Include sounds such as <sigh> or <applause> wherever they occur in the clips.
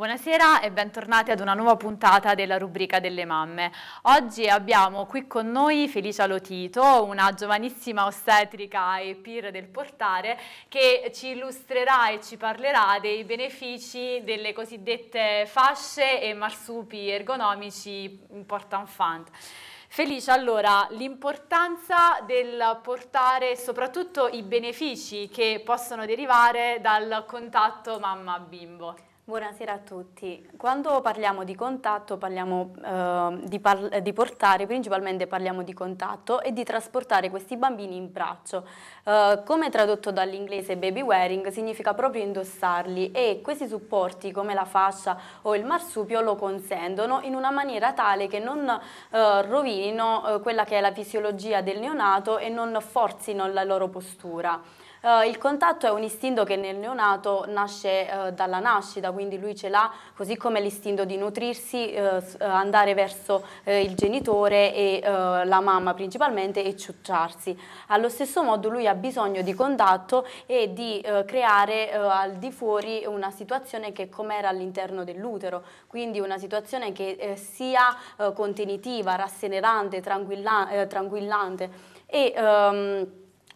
Buonasera e bentornati ad una nuova puntata della rubrica delle mamme. Oggi abbiamo qui con noi Felicia Lotito, una giovanissima ostetrica e peer del portare che ci illustrerà e ci parlerà dei benefici delle cosiddette fasce e marsupi ergonomici in portanfant. Felice, allora, l'importanza del portare soprattutto i benefici che possono derivare dal contatto mamma-bimbo. Buonasera a tutti. Quando parliamo di contatto parliamo eh, di, par di, portare, principalmente parliamo di contatto e di trasportare questi bambini in braccio. Eh, come tradotto dall'inglese baby wearing significa proprio indossarli e questi supporti come la fascia o il marsupio lo consentono in una maniera tale che non eh, rovinino ehm, quella che è la fisiologia del neonato e non forzino la loro postura. Uh, il contatto è un istinto che nel neonato nasce uh, dalla nascita, quindi lui ce l'ha così come l'istinto di nutrirsi, uh, andare verso il genitore e la mamma principalmente e ciucciarsi. Allo stesso modo lui ha bisogno di contatto e di creare al di fuori una situazione che com'era all'interno dell'utero, quindi una situazione che sia contenitiva, rassenerante, tranquilla tranquillante e um,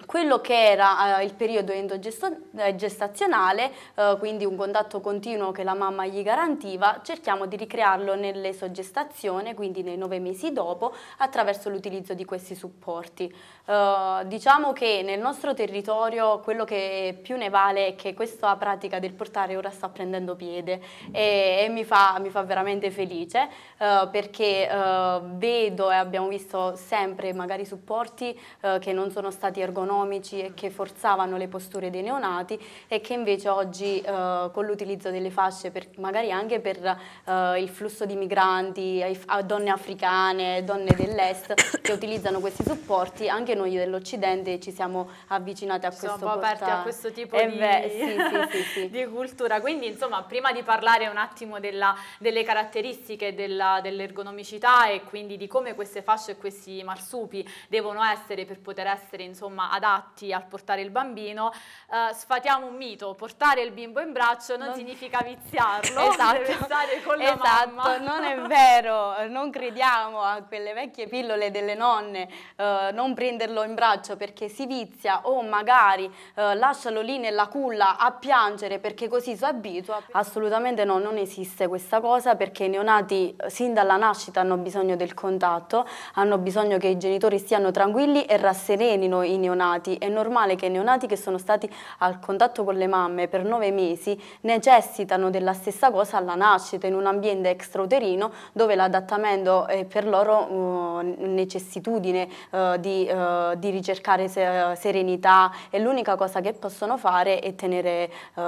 quello che era eh, il periodo endogestazionale, eh, eh, quindi un contatto continuo che la mamma gli garantiva, cerchiamo di ricrearlo nell'esogestazione, quindi nei nove mesi dopo, attraverso l'utilizzo di questi supporti. Eh, diciamo che nel nostro territorio quello che più ne vale è che questa pratica del portare ora sta prendendo piede e, e mi, fa, mi, fa, veramente felice eh, perché eh, vedo e abbiamo visto sempre magari supporti che non sono stati ergonomici economici e che forzavano le posture dei neonati e che invece oggi eh, con l'utilizzo delle fasce per, magari anche per eh, il flusso di migranti, eh, a donne africane, donne dell'est che utilizzano questi supporti, anche noi dell'Occidente ci siamo avvicinati a questo Sono un aperti a questo tipo eh di, beh, sì, sì, sì, <laughs> di, cultura. Quindi insomma prima di parlare un attimo della, delle caratteristiche dell'ergonomicità e quindi di come queste fasce e questi marsupi devono essere per poter essere insomma adatti al portare il bambino, eh, sfatiamo un mito, portare il bimbo in braccio non, non... significa viziarlo, <laughs> esatto. deve stare con la esatto. mamma. non è vero, <laughs> non crediamo a quelle vecchie pillole delle nonne, eh, non prenderlo in braccio perché si vizia o magari eh, lascialo lì nella culla a piangere perché così si abitua. Assolutamente no, non esiste questa cosa perché i neonati eh, sin dalla nascita hanno bisogno del contatto, hanno bisogno che i genitori stiano tranquilli e rasserenino i neonati neonati, è normale che i neonati che sono stati al contatto con le mamme per nove mesi necessitano della stessa cosa alla nascita in un ambiente extrauterino dove l'adattamento è per loro uh, necessitudine uh, di, uh, di, ricercare se uh, serenità e l'unica cosa che possono fare è tenere, uh,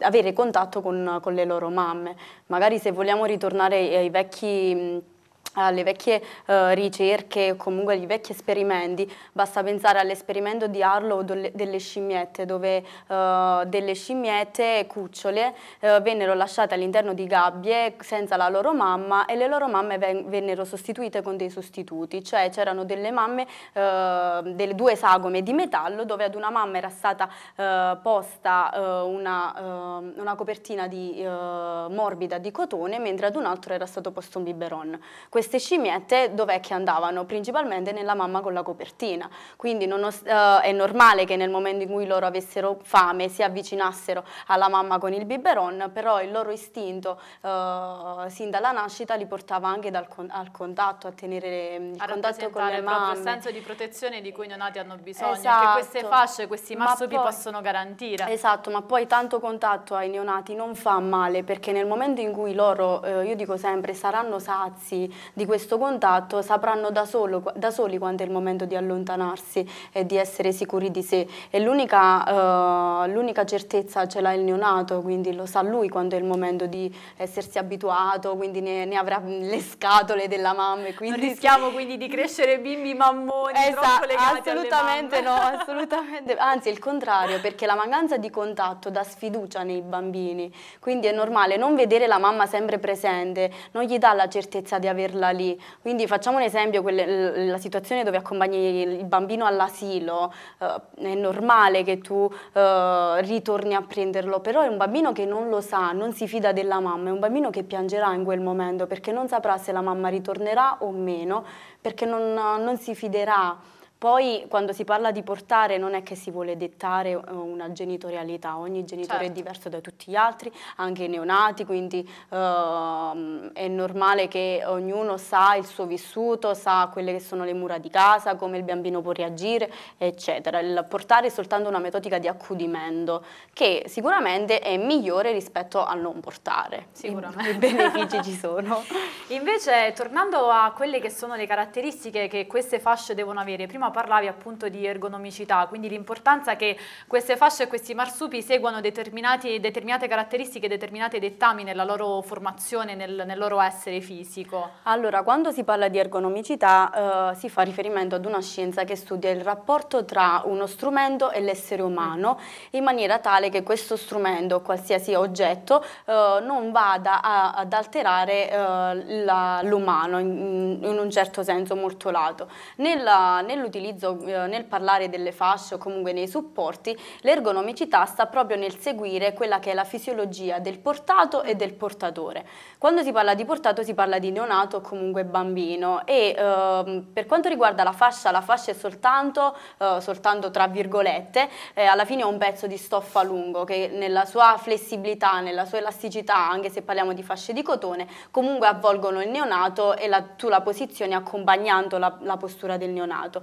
avere contatto con, con, le loro mamme. Magari se vogliamo ritornare ai vecchi alle vecchie eh, ricerche o comunque agli vecchi esperimenti, basta pensare all'esperimento di Harlow delle scimmiette, dove eh, delle scimmiette cucciole eh, vennero lasciate all'interno di gabbie senza la loro mamma e le loro mamme ven vennero sostituite con dei sostituti, cioè c'erano delle mamme, eh, delle due sagome di metallo dove ad una mamma era stata eh, posta eh, una, una, copertina di, morbida di cotone mentre ad un altro era stato posto un biberon. Questo queste scimmiette dov'è che andavano? Principalmente nella mamma con la copertina, quindi non, eh, è normale che nel momento in cui loro avessero fame si avvicinassero alla mamma con il biberon, però il loro istinto eh, sin dalla nascita li portava anche dal, al contatto, a tenere mm, il a contatto con le mamme. proprio il senso di protezione di cui i nati hanno bisogno, esatto. che queste fasce, questi massopi poi, possono garantire. Esatto, ma poi tanto contatto ai neonati non fa male, perché nel momento in cui loro, eh, io dico sempre, saranno sazi, di questo contatto sapranno da, solo, da soli quando è il momento di allontanarsi e di essere sicuri di sé e l'unica eh, certezza ce l'ha il neonato, quindi lo sa lui quando è il momento di essersi abituato, quindi ne, ne avrà le scatole della mamma. E quindi... Non rischiamo quindi di crescere bimbi mammoni Esa, troppo legati assolutamente no, <laughs> assolutamente, anzi il contrario perché la mancanza di contatto dà sfiducia nei bambini, quindi è normale non vedere la mamma sempre presente, non gli dà la certezza di averla quella lì. Quindi facciamo un esempio, quelle, la situazione dove accompagni il bambino all'asilo, eh, è normale che tu eh, ritorni a prenderlo, però è un bambino che non lo sa, non si fida della mamma, è un bambino che piangerà in quel momento perché non saprà se la mamma ritornerà o meno, perché non, non si fiderà poi quando si parla di portare non è che si vuole dettare eh, una genitorialità, ogni genitore certo. è diverso da tutti gli altri, anche i neonati, quindi uh, è normale che ognuno sa il suo vissuto, sa quelle che sono le mura di casa, come il bambino può reagire, eccetera. Il portare è soltanto una metodica di accudimento che sicuramente è migliore rispetto al non portare. Sicuramente. I, <laughs> benefici ci sono. Invece tornando a quelle che sono le caratteristiche che queste fasce devono avere, prima parlavi appunto di ergonomicità, quindi l'importanza che queste fasce e questi marsupi seguano determinate caratteristiche, determinati dettami nella loro formazione, nel, nel, loro essere fisico. Allora, quando si parla di ergonomicità eh, si fa riferimento ad una scienza che studia il rapporto tra uno strumento e l'essere umano in maniera tale che questo strumento, qualsiasi oggetto, eh, non vada a, ad alterare eh, l'umano in, in, un certo senso molto lato. Nella, nell utilizzo eh, nel parlare delle fasce o comunque nei supporti, l'ergonomicità sta proprio nel seguire quella che è la fisiologia del portato e del portatore. Quando si parla di portato si parla di neonato o comunque bambino e ehm, per quanto riguarda la fascia, la fascia è soltanto, eh, soltanto tra virgolette, eh, alla fine è un pezzo di stoffa lungo che nella sua flessibilità, nella sua elasticità, anche se parliamo di fasce di cotone, comunque avvolgono il neonato e la, tu la posizioni accompagnando la, la postura del neonato.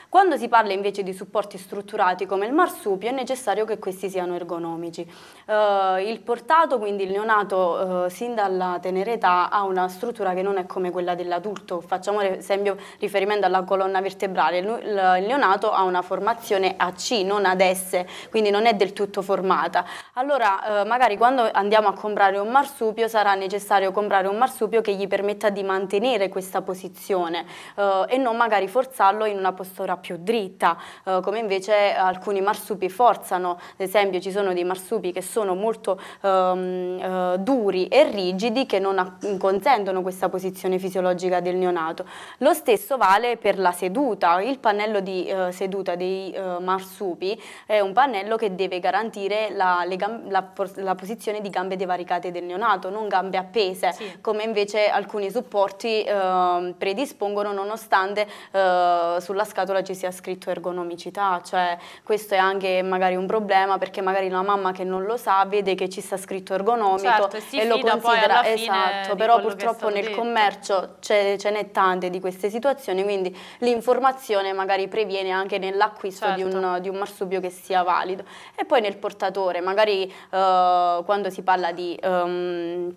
Quando si parla invece di supporti strutturati come il marsupio è necessario che questi siano ergonomici. Eh, il portato, quindi il neonato eh, sin dalla tenera età ha una struttura che non è come quella dell'adulto, facciamo esempio riferimento alla colonna vertebrale, il neonato ha una formazione a C, non ad S, quindi non è del tutto formata. Allora eh, magari quando andiamo a comprare un marsupio sarà necessario comprare un marsupio che gli permetta di mantenere questa posizione eh, e non magari forzarlo in una postura più dritta, eh, come invece eh, alcuni marsupi forzano, ad esempio ci sono dei marsupi che sono molto ehm, eh, duri e rigidi che non consentono questa posizione fisiologica del neonato. Lo stesso vale per la seduta, il pannello di eh, seduta dei eh, marsupi è un pannello che deve garantire la, la, la, posizione di gambe devaricate del neonato, non gambe appese, sì. come invece alcuni supporti ehm, predispongono nonostante eh, sulla scatola ci ci sia scritto ergonomicità, cioè questo è anche magari un problema perché magari la mamma che non lo sa vede che ci sta scritto ergonomico certo, e, e lo considera esatto, però purtroppo nel detto. commercio ce, ce n'è tante di queste situazioni, quindi l'informazione magari previene anche nell'acquisto certo. di, un, di, un, marsupio che sia valido. E poi nel portatore, magari uh, quando si parla di... Um,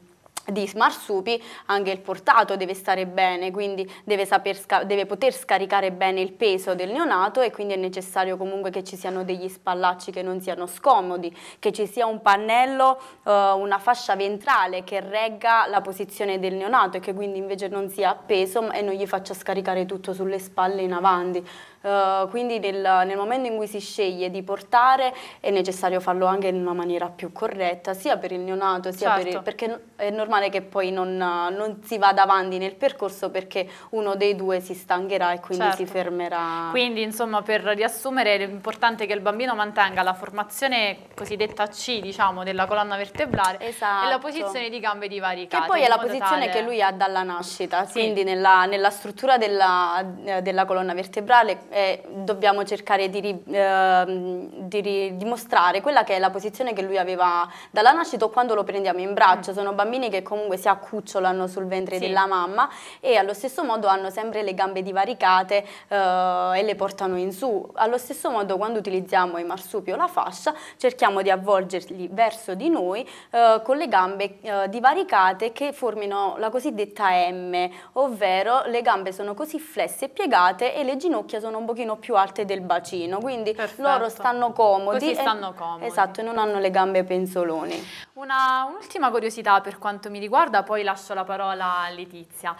di marsupi anche il portato deve stare bene, quindi deve, deve, poter scaricare bene il peso del neonato e quindi è necessario comunque che ci siano degli spallacci che non siano scomodi, che ci sia un pannello, eh, una fascia ventrale che regga la posizione del neonato e che quindi invece non sia appeso e non gli faccia scaricare tutto sulle spalle in avanti. Eh, quindi nel, nel momento in cui si sceglie di portare è necessario farlo anche in una maniera più corretta, sia per il neonato sia certo. per il, certo. perché è normale normale che poi non, non, si vada avanti nel percorso perché uno dei due si stancherà e quindi certo. si fermerà. Quindi insomma per riassumere è importante che il bambino mantenga la formazione cosiddetta C diciamo della colonna vertebrale esatto. e la esatto. posizione di gambe di divaricate. Che poi è la posizione tale... che lui ha dalla nascita, sì. quindi nella, nella struttura della, eh, della, colonna vertebrale eh, dobbiamo cercare di, ri, eh, di dimostrare quella che è la posizione che lui aveva dalla nascita o quando lo prendiamo in braccio. Mm. Sono bambini che comunque si accucciolano sul ventre sì. della mamma e allo stesso modo hanno sempre le gambe divaricate eh, e le portano in su. Allo stesso modo quando utilizziamo i marsupi o la fascia cerchiamo di avvolgerli verso di noi eh, con le gambe eh, divaricate che formino la cosiddetta M, ovvero le gambe sono così flesse e piegate e le ginocchia sono un pochino più alte del bacino, quindi Perfetto. loro stanno comodi. Così stanno comodi. E, esatto, e non hanno le gambe penzoloni. Una, Un'ultima curiosità per quanto mi mi riguarda, poi lascio la parola a Letizia.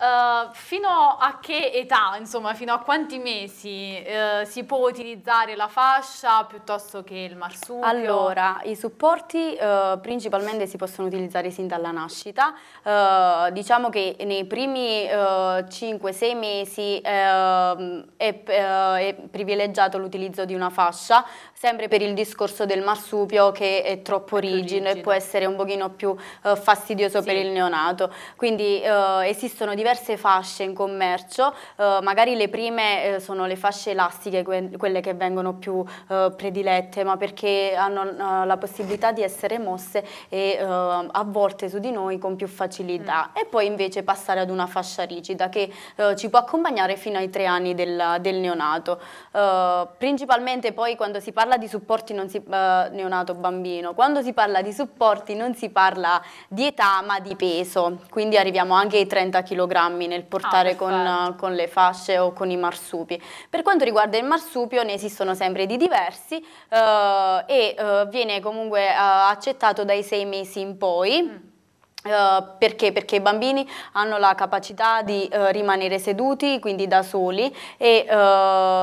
Eh, fino a che età, insomma, fino a quanti mesi uh, si può utilizzare la fascia piuttosto che il marsupio? Allora, i supporti uh, principalmente si possono utilizzare sin dalla nascita. diciamo che nei primi 5-6 mesi ehm, è, è, privilegiato l'utilizzo di una fascia, sempre per il discorso del marsupio che è troppo rigido, e può essere un pochino più fastidioso sì. per il neonato. Quindi esistono diversi diverse fasce in commercio, eh, magari le prime eh, sono le fasce elastiche, que quelle che vengono più eh, predilette, ma perché hanno eh, la possibilità di essere mosse e eh, avvolte su di noi con più facilità mm. e poi invece passare ad una fascia rigida che eh, ci può accompagnare fino ai tre anni del, del neonato. principalmente poi quando si parla di supporti non si, neonato bambino, quando si parla di supporti non si parla di età ma di peso, quindi arriviamo anche ai 30 kg grammi nel ah, portare ah, con, con, le fasce o con i marsupi. Per quanto riguarda il marsupio ne esistono sempre di diversi eh, e eh, viene comunque eh, accettato dai sei mesi in poi. Mm Uh, perché? Perché i bambini hanno la capacità di uh, rimanere seduti, quindi da soli, e uh,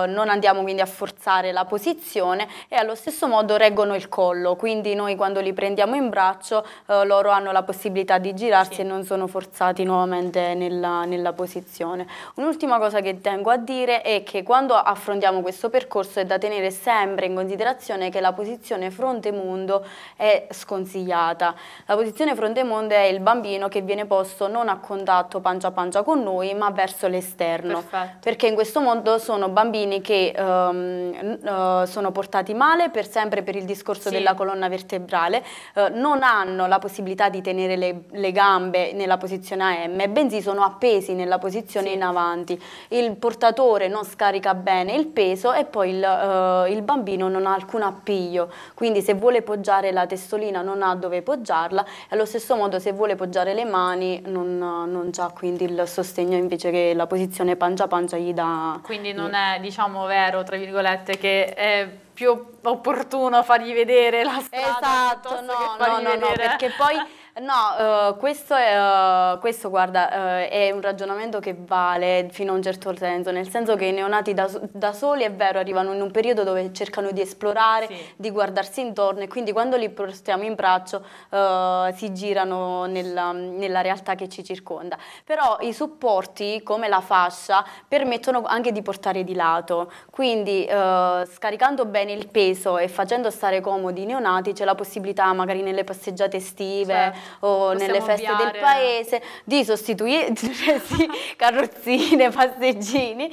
non andiamo quindi a forzare la posizione e allo stesso modo reggono il collo, quindi noi quando li prendiamo in braccio loro hanno la possibilità di girarsi sì. e non sono forzati nuovamente nella, nella posizione. Un'ultima cosa che tengo a dire è che quando affrontiamo questo percorso è da tenere sempre in considerazione che la posizione fronte-mondo è sconsigliata. La posizione fronte-mondo è il bambino che viene posto non a contatto pancia a pancia con noi, ma verso l'esterno. Perché in questo modo sono bambini che um, uh, sono portati male per sempre per il discorso sì. della colonna vertebrale, uh, non hanno la possibilità di tenere le, le, gambe nella posizione AM, bensì sono appesi nella posizione sì. in avanti. Il portatore non scarica bene il peso e poi il, uh, il bambino non ha alcun appiglio. Quindi se vuole poggiare la testolina non ha dove poggiarla, allo stesso modo se vuole vuole poggiare le mani non, non ha quindi il sostegno invece che la posizione pancia-pancia gli dà. Quindi non è diciamo vero, tra virgolette, che è più opportuno fargli vedere la strada. Esatto, no, no, no, no, perché poi <laughs> No, uh, questo, è, uh, questo guarda, uh, è un ragionamento che vale fino a un certo senso, nel senso che i neonati da, da soli, è vero, arrivano in un periodo dove cercano di esplorare, sì. di guardarsi intorno e quindi quando li portiamo in braccio si girano nella, nella, realtà che ci circonda. Però i supporti, come la fascia, permettono anche di portare di lato, quindi scaricando bene il peso e facendo stare comodi i neonati c'è la possibilità magari nelle passeggiate estive... Certo o Possiamo nelle feste avviare. del paese, di sostituire <laughs> cioè carrozzine, passeggini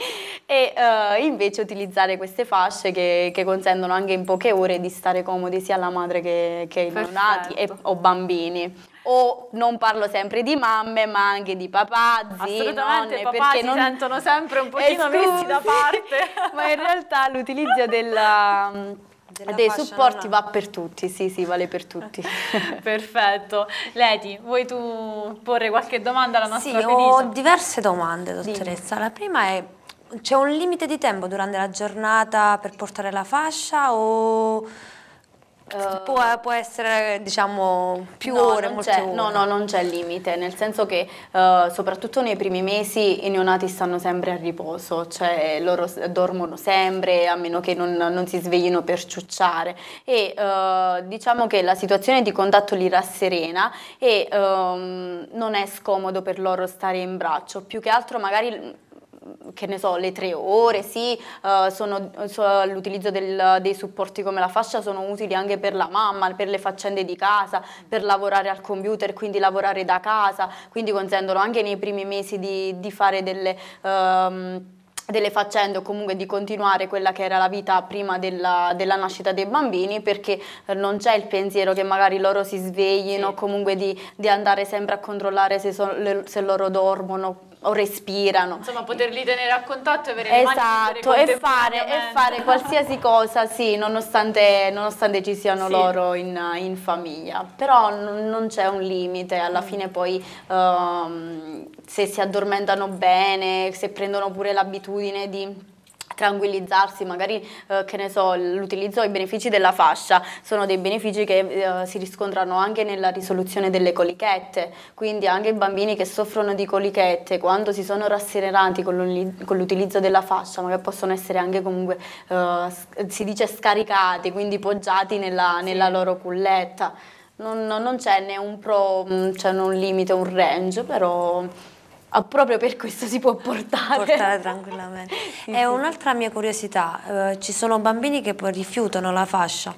e uh, invece utilizzare queste fasce che, che, consentono anche in poche ore di stare comodi sia alla madre che, che ai neonati e, o bambini o non parlo sempre di mamme, ma anche di papà, zii, nonne, papà perché si non... sentono sempre un pochino messi da parte. <laughs> ma in realtà l'utilizzo della dei supporti va per tutti, sì, sì, vale per tutti. <laughs> Perfetto. Leti, vuoi tu porre qualche domanda alla nostra sì, Sì, ho diverse domande, dottoressa. Dimmi. La prima è, c'è un limite di tempo durante la giornata per portare la fascia o Uh, può, può, essere diciamo più no, ore, molte ore. No, no, non c'è limite, nel senso che uh, soprattutto nei primi mesi i neonati stanno sempre a riposo, cioè loro dormono sempre a meno che non, non si sveglino per ciucciare e uh, diciamo che la situazione di contatto li rasserena e um, non è scomodo per loro stare in braccio, più che altro magari che ne so, le tre ore, sì, uh, sono, so, l'utilizzo del, dei supporti come la fascia sono utili anche per la mamma, per le faccende di casa, per lavorare al computer, quindi lavorare da casa, quindi consentono anche nei primi mesi di, di fare delle... Um, delle faccende o comunque di continuare quella che era la vita prima della, della nascita dei bambini perché eh, non c'è il pensiero che magari loro si sveglino sì. comunque di, di, andare sempre a controllare se, so, le, se loro dormono o respirano. Insomma, poterli tenere a contatto e avere esatto, le mani esatto, e fare, e fare qualsiasi cosa, sì, nonostante, nonostante ci siano sì. loro in, in, famiglia. Però n- non c'è un limite, alla mm. fine poi um, se si addormentano bene, se prendono pure l'abitudine di tranquillizzarsi, magari eh, che ne so, l'utilizzo i benefici della fascia sono dei benefici che eh, si riscontrano anche nella risoluzione delle colichette, quindi anche i bambini che soffrono di colichette quando si sono rasserenati con l'utilizzo della fascia, ma che possono essere anche comunque eh, si dice scaricati, quindi poggiati nella, nella loro culletta. Non, non c'è né un pro, mm, c'è cioè un limite, un range, però Ah, proprio per questo si può portare. Portare tranquillamente. <laughs> sì, un'altra mia curiosità, eh, ci sono bambini che poi rifiutano la fascia.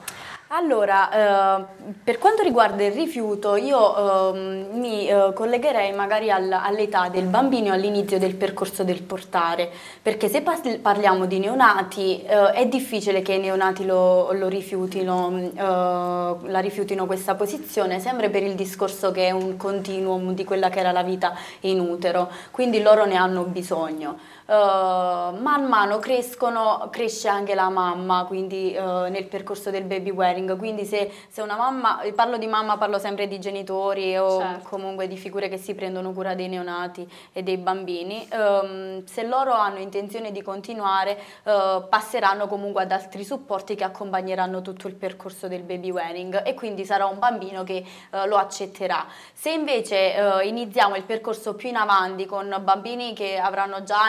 Allora, eh, per quanto riguarda il rifiuto, io eh, mi eh, collegherei magari all, all'età del bambino all'inizio del percorso del portare, perché se parliamo di neonati eh, è difficile che i neonati lo, lo rifiutino, mm, eh, la rifiutino questa posizione, sempre per il discorso che è un continuum di quella che era la vita in utero, quindi loro ne hanno bisogno. Eh, man mano crescono, cresce anche la mamma, quindi eh, nel percorso del baby wearing, quindi se, se, una mamma, parlo di mamma, parlo sempre di genitori o certo. comunque di figure che si prendono cura dei neonati e dei bambini, um, se loro hanno intenzione di continuare uh, passeranno comunque ad altri supporti che accompagneranno tutto il percorso del baby wearing e quindi sarà un bambino che uh, lo accetterà. Se invece uh, iniziamo il percorso più in avanti con bambini che avranno già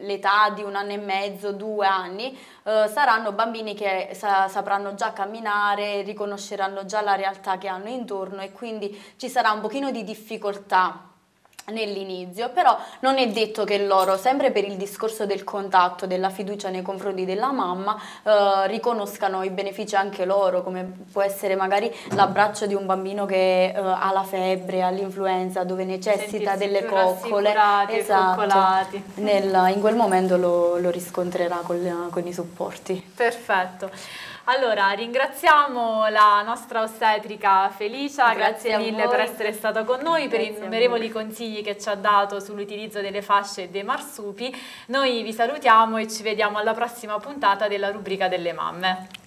l'età di un anno e mezzo, due anni, eh, saranno bambini che sa sapranno già camminare, riconosceranno già la realtà che hanno intorno e quindi ci sarà un pochino di difficoltà nell'inizio, però non è detto che loro, sempre per il discorso del contatto, della fiducia nei confronti della mamma, eh, riconoscano i benefici anche loro, come può essere magari l'abbraccio di un bambino che eh, ha la febbre, ha l'influenza, dove necessita delle coccole. Esatto, nel, in quel momento lo, lo riscontrerà con, con i supporti. Perfetto. Allora, ringraziamo la nostra ostetrica Felicia, grazie, grazie mille per essere stata con noi, grazie per innumerevoli consigli che ci ha dato sull'utilizzo delle fasce e dei marsupi. Noi vi salutiamo e ci vediamo alla prossima puntata della rubrica delle mamme.